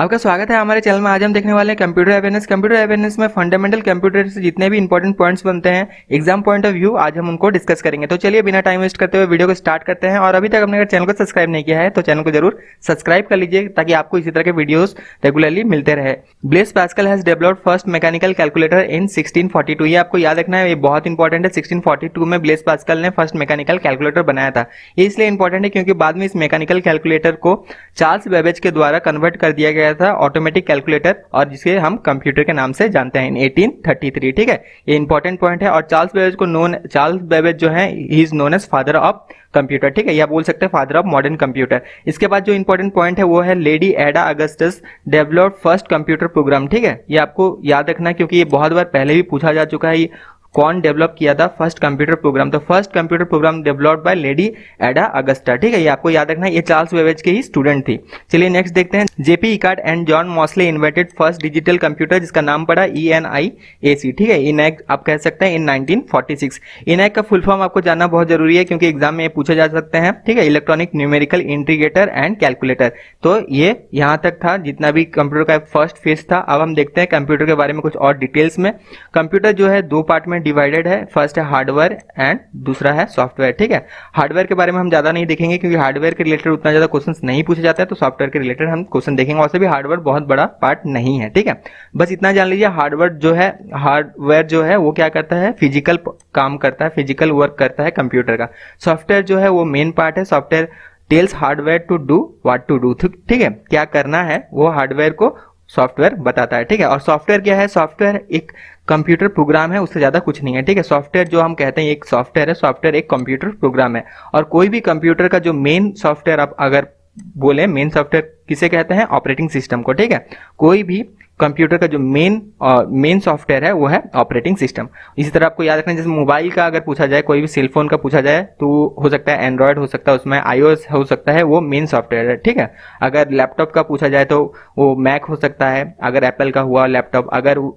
आपका स्वागत है हमारे चैनल में आज हम देखने वाले हैं कंप्यूटर अवेयरनेस कंप्यूटर अवेयरनेस में फंडामेंटल कंप्यूटर से जितने भी इंपॉर्टेंट पॉइंट्स बनते हैं एग्जाम पॉइंट ऑफ व्यू आज हम उनको डिस्कस करेंगे तो चलिए बिना टाइम वेस्ट करते हुए वीडियो को स्टार्ट करते हैं और अभी तक अपने अगर चैनल को सब्सक्राइब नहीं किया है तो चैनल को जरूर सब्सक्राइब कर लीजिए ताकि आपको इसी तरह के वीडियोज रेगुलरली मिलते रहे Blaise Pascal has developed first mechanical calculator in two ये आपको याद रखना है ये बहुत इंपॉर्टेंट है टू में ब्लेस पासकल ने फर्स्ट मैकेनिकल कैलकुलेटर बनाया था इसलिए इंपॉर्टेंट है क्योंकि बाद में इस मैकेनिकल कैलकुलेटर को चार्ल्स बेबेज के द्वारा कन्वर्ट कर दिया गया गया था ऑटोमेटिक कैलकुलेटर और जिसे हम कंप्यूटर के नाम से जानते हैं इन 1833 ठीक है ये इंपॉर्टेंट पॉइंट है और चार्ल्स बेबेज को नोन चार्ल्स बेबेज जो है he is known as father of computer ठीक है या बोल सकते हैं फादर ऑफ मॉडर्न कंप्यूटर इसके बाद जो इंपॉर्टेंट पॉइंट है वो है Lady Ada Augustus developed first computer program ठीक है ये आपको याद रखना क्योंकि ये बहुत बार पहले भी पूछा जा चुका है कौन डेवलप किया था फर्स्ट कंप्यूटर प्रोग्राम तो first computer program developed by Lady Ada Augusta ठीक है ये आपको याद रखना ये चार्ल्स वेवेज के ही स्टूडेंट थी चलिए नेक्स्ट देखते हैं J P Eckert and John Mauchly invented first digital computer जिसका नाम पड़ा ई एन आई ए सी ठीक है इनैक e आप कह सकते हैं in nineteen forty six ENIAC का फुल फॉर्म आपको जानना बहुत जरूरी है क्योंकि एग्जाम में पूछे जा सकते हैं ठीक है electronic numerical integrator and calculator तो ये यहाँ तक था जितना भी कंप्यूटर का फर्स्ट फेज था अब हम देखते हैं कंप्यूटर के बारे में कुछ और डिटेल्स में कंप्यूटर जो है दो पार्ट में डिवाइडेड है फर्स्ट है हार्डवेयर एंड दूसरा है सॉफ्टवेयर ठीक है हार्डवेयर के बारे में हम ज्यादा नहीं देखेंगे क्योंकि हार्डवेयर के रिलेटेड उतना ज्यादा क्वेश्चन नहीं पूछे जाते हैं तो सॉफ्टवेयर के रिलेटेड हम क्वेश्चन देखेंगे वैसे भी हार्डवेयर बहुत बड़ा पार्ट नहीं है ठीक है बस इतना जान लीजिए हार्डवेयर जो है हार्डवेयर जो है वो क्या करता है फिजिकल काम करता है फिजिकल वर्क करता है कंप्यूटर का सॉफ्टवेयर जो है वो मेन पार्ट है software tells hardware to do what to do ठीक है क्या करना है वो हार्डवेयर को सॉफ्टवेयर बताता है ठीक है और सॉफ्टवेयर क्या है सॉफ्टवेयर एक कंप्यूटर प्रोग्राम है उससे ज़्यादा कुछ नहीं है ठीक है सॉफ्टवेयर जो हम कहते हैं एक सॉफ्टवेयर है सॉफ्टवेयर एक कंप्यूटर प्रोग्राम है और कोई भी कंप्यूटर का जो मेन सॉफ्टवेयर आप अगर बोले मेन सॉफ्टवेयर किसे कहते हैं ऑपरेटिंग सिस्टम को ठीक है कोई भी कंप्यूटर का जो मेन मेन सॉफ्टवेयर है वो है ऑपरेटिंग सिस्टम इसी तरह आपको याद रखना जैसे मोबाइल का अगर पूछा जाए कोई भी सेलफोन का पूछा जाए तो हो सकता है एंड्रॉयड हो सकता है उसमें आईओएस हो सकता है वो मेन सॉफ्टवेयर है ठीक है अगर लैपटॉप का पूछा जाए तो वो मैक हो सकता है अगर एप्पल का हुआ लैपटॉप अगर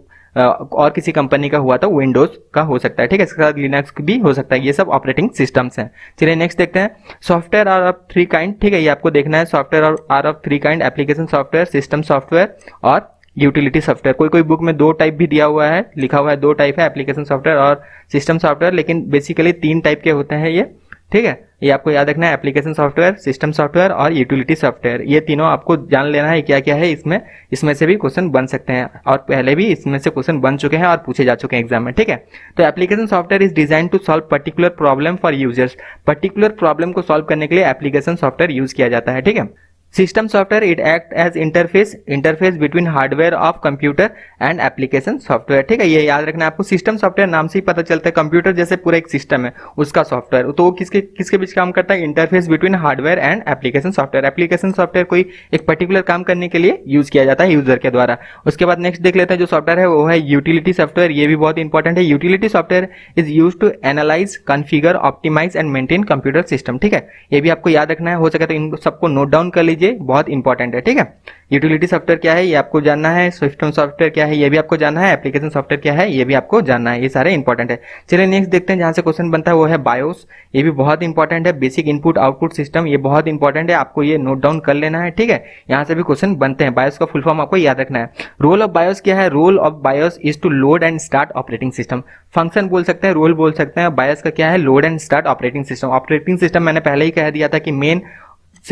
और किसी कंपनी का हुआ तो विंडोज का हो सकता है ठीक है इसके साथ लिनक्स भी हो सकता है ये सब ऑपरेटिंग सिस्टम्स हैं चलिए नेक्स्ट देखते हैं software are of three kind ठीक है ये आपको देखना है software are of three kind application software system software और यूटिलिटी सॉफ्टवेयर कोई कोई बुक में दो टाइप भी दिया हुआ है लिखा हुआ है दो टाइप है एप्लीकेशन सॉफ्टवेयर और सिस्टम सॉफ्टवेयर लेकिन बेसिकली तीन टाइप के होते हैं ये ठीक है ये आपको याद रखना है एप्लीकेशन सॉफ्टवेयर सिस्टम सॉफ्टवेयर और यूटिलिटी सॉफ्टवेयर ये तीनों आपको जान लेना है क्या क्या है इसमें इसमें से भी क्वेश्चन बन सकते हैं और पहले भी इसमें से क्वेश्चन बन चुके हैं और पूछे जा चुके हैं एग्जाम में ठीक है तो application software is design to solve particular problem for users particular problem को सॉल्व करने के लिए एप्लीकेशन सॉफ्टवेयर यूज किया जाता है ठीक है system software it act as interface interface between hardware of computer and application software ठीक है ये याद रखना है आपको सिस्टम सॉफ्टवेयर नाम से ही पता चलता है कंप्यूटर जैसे पूरा एक सिस्टम है उसका सॉफ्टवेयर तो वो किसके किसके बीच काम करता है interface between hardware and application software application software कोई एक पर्टिकुलर काम करने के लिए यूज किया जाता है यूजर के द्वारा उसके बाद नेक्स्ट देख लेते हैं जो सॉफ्टवेयर है वो है यूटिलिटी सॉफ्टवेयर ये भी बहुत इंपॉर्टेंट है utility software is use to analyse configure optimise and maintain computer system ठीक है ये भी आपको याद रखना है हो सके तो इन सबको नोट डाउन कर लीजिए लीजिए बहुत इंपॉर्टेंट है ठीक है यूटिलिटी सॉफ्टवेयर क्या है ये आपको जानना है सिस्टम सॉफ्टवेयर क्या है ये भी आपको जानना है एप्लीकेशन सॉफ्टवेयर क्या है ये भी आपको जानना है ये सारे इंपॉर्टेंट है चलिए नेक्स्ट देखते हैं जहां से क्वेश्चन बनता है वो है बायोस ये भी बहुत इंपॉर्टेंट है बेसिक इनपुट आउटपुट सिस्टम ये बहुत इंपॉर्टेंट है आपको ये नोट डाउन कर लेना है ठीक है यहाँ से भी क्वेश्चन बनते हैं बायोस का फुल फॉर्म आपको याद रखना है रोल ऑफ बायोस क्या है role of BIOS is to load and start operating system function बोल सकते हैं रोल बोल सकते हैं बायोस का क्या है load and start operating system operating system मैंने पहले ही कह दिया था कि मेन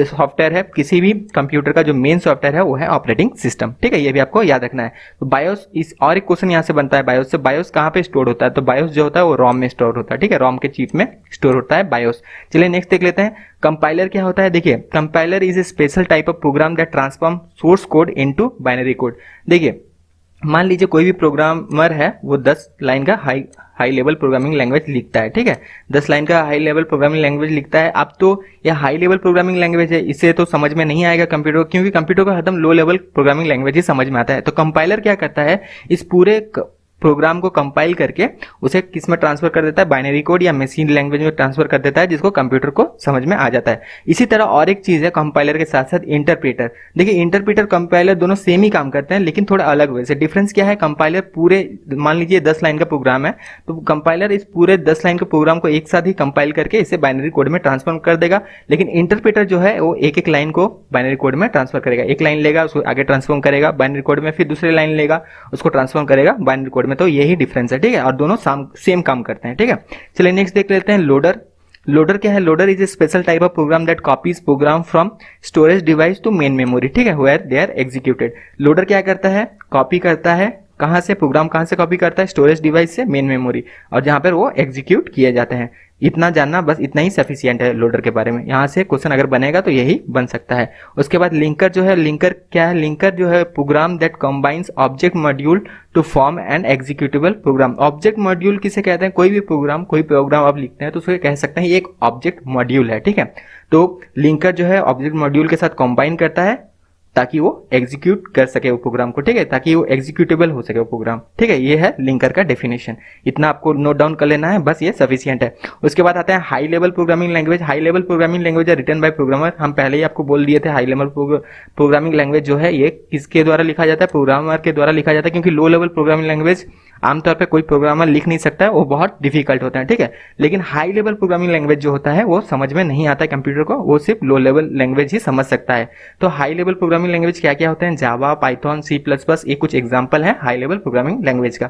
सॉफ्टवेयर है किसी भी कंप्यूटर का जो मेन सॉफ्टवेयर है वो है ऑपरेटिंग सिस्टम ठीक है ये भी आपको याद रखना है तो बायोस इस और एक क्वेश्चन यहाँ से बनता है बायोस से बायोस कहाँ पे स्टोर होता है तो बायोस जो होता है वो रॉम में स्टोर होता है ठीक है रॉम के चीप में स्टोर होता है बायोस चलिए नेक्स्ट देख लेते हैं कंपाइलर क्या होता है देखिए compiler is a special type of program that transform source code in binary code देखिए मान लीजिए कोई भी प्रोग्रामर है वो 10 लाइन का high high level programming language लिखता है ठीक है 10 लाइन का हाई लेवल प्रोग्रामिंग लैंग्वेज लिखता है आप तो यह हाई लेवल प्रोग्रामिंग लैंग्वेज है इसे तो समझ में नहीं आएगा कंप्यूटर को क्योंकि कंप्यूटर का हरदम लो लेवल प्रोग्रामिंग लैंग्वेज ही समझ में आता है तो कंपाइलर क्या करता है इस पूरे प्रोग्राम को कंपाइल करके उसे किस में ट्रांसफर कर देता है बाइनरी कोड या मशीन लैंग्वेज में ट्रांसफर कर देता है जिसको कंप्यूटर को समझ में आ जाता है इसी तरह और एक चीज़ है कंपाइलर के साथ साथ इंटरप्रेटर देखिए इंटरप्रेटर कंपाइलर दोनों सेम ही काम करते हैं लेकिन थोड़ा अलग वे से डिफरेंस क्या है कंपाइलर पूरे मान लीजिए दस लाइन का प्रोग्राम है तो कंपाइलर इस पूरे दस लाइन के प्रोग्राम को एक साथ ही कंपाइल करके इसे बाइनरी कोड में ट्रांसफर कर देगा लेकिन इंटरप्रेटर जो है वो एक एक लाइन को बाइनरी कोड में ट्रांसफर करेगा एक लाइन लेगा उसको आगे ट्रांसफॉर्म करेगा बाइनरी कोड में फिर दूसरी लाइन लेगा उसको ट्रांसफॉर्म करेगा बाइनरी कोड में में तो यही डिफरेंस है ठीक है और दोनों सेम काम करते हैं ठीक है चलिए नेक्स्ट देख लेते हैं लोडर लोडर क्या है loader is a special type of program that copies program from storage device to main memory ठीक है where they are executed loader क्या करता है कॉपी करता है कहाँ से प्रोग्राम कहाँ से कॉपी करता है स्टोरेज डिवाइस से मेन मेमोरी और जहाँ पर वो एग्जीक्यूट किए जाते हैं इतना जानना बस इतना ही सफिशियंट है लोडर के बारे में यहाँ से क्वेश्चन अगर बनेगा तो यही बन सकता है उसके बाद लिंकर जो है लिंकर क्या है लिंकर जो है program that combines object module to form and executable program object module किसे कहते हैं कोई भी प्रोग्राम कोई प्रोग्राम आप लिखते हैं तो उसको कह सकते हैं एक ऑब्जेक्ट मॉड्यूल है ठीक है तो लिंकर जो है ऑब्जेक्ट मॉड्यूल के साथ कंबाइन करता है ताकि वो एग्जीक्यूट कर सके वो प्रोग्राम को ठीक है ताकि वो एग्जीक्यूटेबल हो सके वो प्रोग्राम ठीक है ये है लिंकर का डेफिनेशन इतना आपको नोट डाउन कर लेना है बस ये सफिशियंट है उसके बाद आते हैं high level programming language high level programming language है रिटर्न बाई प्रोग्रामर हम पहले ही आपको बोल दिए थे हाई लेवल प्रोग्रामिंग लैंग्वेज जो है ये किसके द्वारा लिखा जाता है प्रोग्रामर के द्वारा लिखा जाता है क्योंकि लो लेवल प्रोग्रामिंग लैंग्वेज आमतौर पर कोई प्रोग्रामर लिख नहीं सकता है वो बहुत डिफिकल्ट होता है ठीक है लेकिन हाई लेवल प्रोग्रामिंग लैंग्वेज जो होता है वो समझ में नहीं आता कंप्यूटर को वो सिर्फ लो लेवल लैंग्वेज ही समझ सकता है तो high level program programming language क्या क्या होते हैं Java Python C plus plus ये कुछ एग्जाम्पल है हाई लेवल प्रोग्रामिंग लैंग्वेज का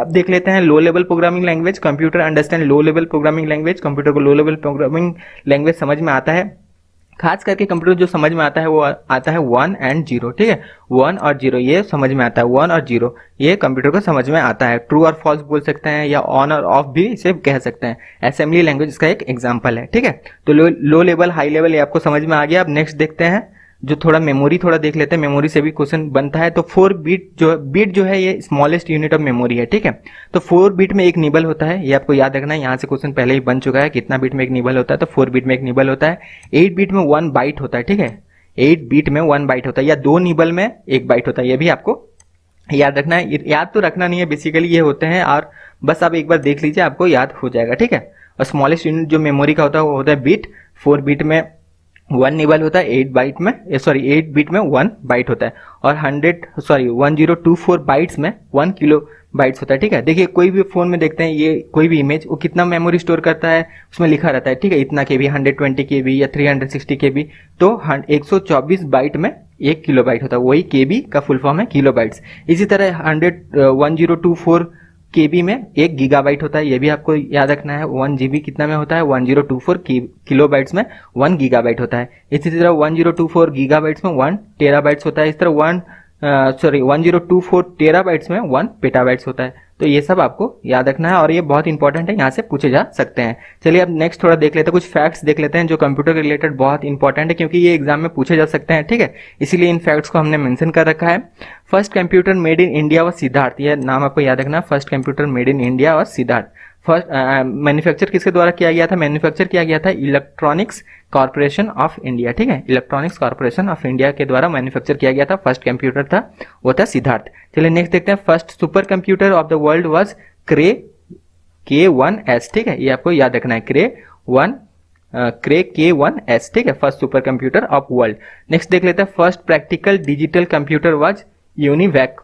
अब देख लेते हैं low level programming language computer understand low level programming language computer को लो लेवल प्रोग्रामिंग लैंग्वेज समझ में आता है खास करके कंप्यूटर जो समझ में आता है वो आता है वन एंड जीरो ठीक है वन और जीरो ये समझ में आता है वन और जीरो ये कंप्यूटर को समझ में आता है ट्रू और फॉल्स बोल सकते हैं या ऑन और ऑफ भी इसे कह सकते हैं असेंबली लैंग्वेज इसका एक एग्जांपल है ठीक है तो लो लेवल हाई लेवल ये आपको समझ में आ गया अब नेक्स्ट देखते हैं जो थोड़ा मेमोरी थोड़ा देख लेते हैं मेमोरी से भी क्वेश्चन बनता है तो फोर बीट जो बीट जो है ये स्मॉलेस्ट यूनिट ऑफ मेमोरी है ठीक है तो फोर बीट में एक निबल होता है ये आपको याद रखना है यहाँ से क्वेश्चन पहले ही बन चुका है कितना बीट में एक निबल होता है तो फोर बीट में एक निबल होता है एट बीट में वन बाइट होता है ठीक है एट बीट में वन बाइट होता है या दो निबल में एक बाइट होता है ये भी आपको याद रखना है याद तो रखना नहीं है बेसिकली ये होते हैं और बस आप एक बार देख लीजिए आपको याद हो जाएगा ठीक है और स्मॉलेस्ट यूनिट जो मेमोरी का होता है वो होता है बीट फोर बीट में वन निबल होता है एट बाइट में सॉरी एट बीट में वन बाइट होता है और hundred sorry one zero two four bytes में वन किलो बाइट्स होता है ठीक है देखिए कोई भी फोन में देखते हैं ये कोई भी इमेज वो कितना मेमोरी स्टोर करता है उसमें लिखा रहता है ठीक है इतना के भी हंड्रेड ट्वेंटी के भी या थ्री हंड्रेड सिक्सटी के भी तो एक सौ चौबीस बाइट में एक किलो बाइट होता है वही के बी का फुल फॉर्म है किलो बाइट्स इसी तरह hundred one zero two four KB में एक गीगाबाइट होता है ये भी आपको याद रखना है वन जीबी कितना में होता है one zero two four kilobytes में वन गीगाबाइट होता है इसी तरह one zero two four gigabytes में वन टेराबाइट्स होता है इस तरह one sorry one zero two four tera bytes में वन पेटाबाइट्स होता है तो ये सब आपको याद रखना है और ये बहुत इंपॉर्टेंट है यहाँ से पूछे जा सकते हैं चलिए अब नेक्स्ट थोड़ा देख लेते हैं कुछ फैक्ट्स देख लेते हैं जो कंप्यूटर रिलेटेड बहुत इंपॉर्टेंट है क्योंकि ये एग्जाम में पूछे जा सकते हैं ठीक है इसीलिए इन फैक्ट्स को हमने मैंशन कर रखा है first computer made in India और सिद्धार्थ यह नाम आपको याद रखना first computer made in India और सिद्धार्थ फर्स्ट मैन्युफैक्चर किसके द्वारा किया गया था मैन्युफैक्चर किया गया था इलेक्ट्रॉनिक्स कॉर्पोरेशन ऑफ इंडिया ठीक है इलेक्ट्रॉनिक्स कॉर्पोरेशन ऑफ इंडिया के द्वारा मैन्युफैक्चर किया गया था फर्स्ट कंप्यूटर था वो था सिद्धार्थ चलिए नेक्स्ट देखते हैं first super computer of the world was Cray के वन एस ठीक है ये आपको याद रखना है क्रे वन क्रे के वन एस ठीक है first super computer of world next देख लेते हैं first practical digital computer was UNIVAC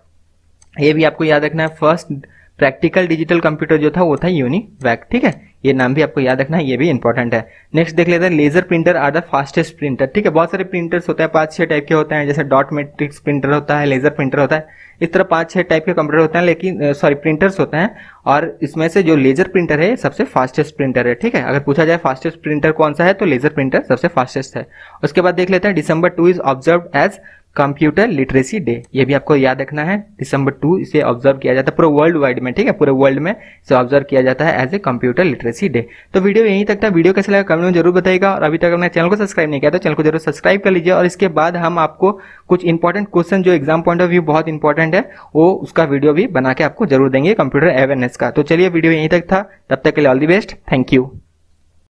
ये भी आपको याद रखना है फर्स्ट प्रैक्टिकल डिजिटल कंप्यूटर जो था वो था यूनिवैक ठीक है ये नाम भी आपको याद रखना है ये भी इंपॉर्टेंट है नेक्स्ट देख लेते हैं laser printer are the fastest printer ठीक है बहुत सारे प्रिंटर्स होते हैं पांच छह टाइप के होते हैं जैसे डॉट मेट्रिक्स प्रिंटर होता है लेजर प्रिंटर होता है इस तरह पांच छह टाइप के कंप्यूटर होते हैं लेकिन सॉरी प्रिंटर्स होते हैं और इसमें से जो लेजर प्रिंटर है सबसे फास्टेस्ट प्रिंटर है ठीक है अगर पूछा जाए फास्टेस्ट प्रिंटर कौन सा है तो लेजर प्रिंटर सबसे फास्टेस्ट है उसके बाद देख लेते हैं December two is observe as computer literacy day ये भी आपको याद रखना है दिसंबर टू इसे ऑब्जर्व किया जाता है पूरे वर्ल्ड वाइड में ठीक है पूरे वर्ल्ड में इसे ऑब्जर्व किया जाता है as a computer literacy day तो वीडियो यहीं तक था वीडियो कैसे लगा कमेंट में जरूर बताएगा और अभी तक अपने चैनल को सब्सक्राइब नहीं किया तो चैनल को जरूर सब्सक्राइब कर लीजिए और इसके बाद हम आपको कुछ इंपॉर्टेंट क्वेश्चन जो एग्जाम पॉइंट ऑफ व्यू बहुत इंपॉर्टेंट है वो उसका वीडियो भी बना के आपको जरूर देंगे कंप्यूटर अवेयरनेस का तो चलिए वीडियो यहीं तक था तब तक के लिए all the best thank you